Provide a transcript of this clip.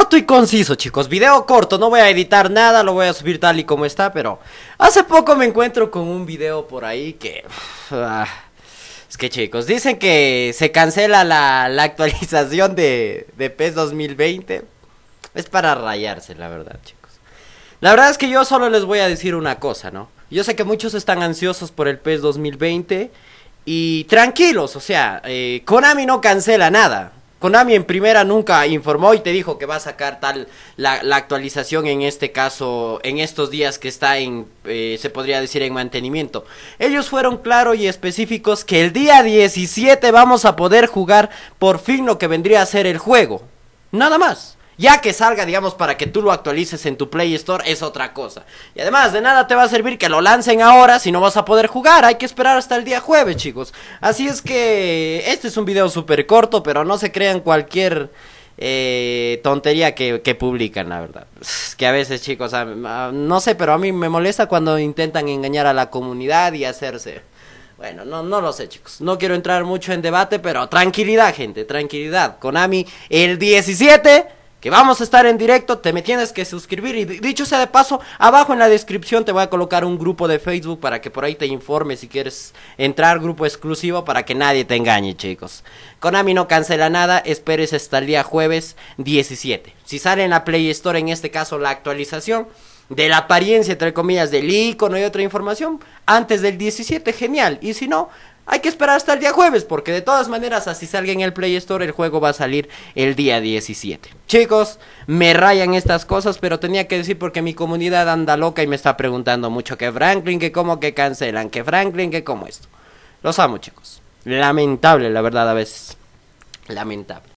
corto y conciso, chicos. Video corto, no voy a editar nada, lo voy a subir tal y como está, pero hace poco me encuentro con un video por ahí que... Ah, es que chicos, dicen que se cancela la, actualización de, de PES 2020. Es para rayarse, la verdad, chicos. La verdad es que yo solo les voy a decir una cosa, ¿no? Yo sé que muchos están ansiosos por el PES 2020 y tranquilos, o sea, eh, Konami no cancela nada. Konami en primera nunca informó y te dijo que va a sacar tal la, actualización en este caso, en estos días que está en, eh, se podría decir, en mantenimiento. Ellos fueron claros y específicos que el día 17 vamos a poder jugar por fin lo que vendría a ser el juego. Nada más. Ya que salga, digamos, para que tú lo actualices en tu Play Store es otra cosa. Y además, de nada te va a servir que lo lancen ahora si no vas a poder jugar. Hay que esperar hasta el día jueves, chicos. Así es que este es un video súper corto, pero no se crean cualquier... Eh, tontería que, publican, la verdad. que a veces, chicos, no sé, pero a mí me molesta cuando intentan engañar a la comunidad y hacerse. Bueno, no, no lo sé, chicos. No quiero entrar mucho en debate, pero tranquilidad, gente, tranquilidad. Konami, el 17 que vamos a estar en directo, te me tienes que suscribir y dicho sea de paso, abajo en la descripción te voy a colocar un grupo de Facebook para que por ahí te informes si quieres entrar, grupo exclusivo para que nadie te engañe, chicos. Konami no cancela nada, esperes hasta el día jueves 17. Si sale en la Play Store, en este caso la actualización de la apariencia, entre comillas, del icono y otra información, antes del 17, genial. Y si no, hay que esperar hasta el día jueves, porque de todas maneras, así salga en el Play Store, el juego va a salir el día 17. Chicos, me rayan estas cosas, pero tenía que decir porque mi comunidad anda loca y me está preguntando mucho que Franklin, que cómo que cancelan, que Franklin, que cómo esto. Los amo, chicos. Lamentable, la verdad, a veces. Lamentable.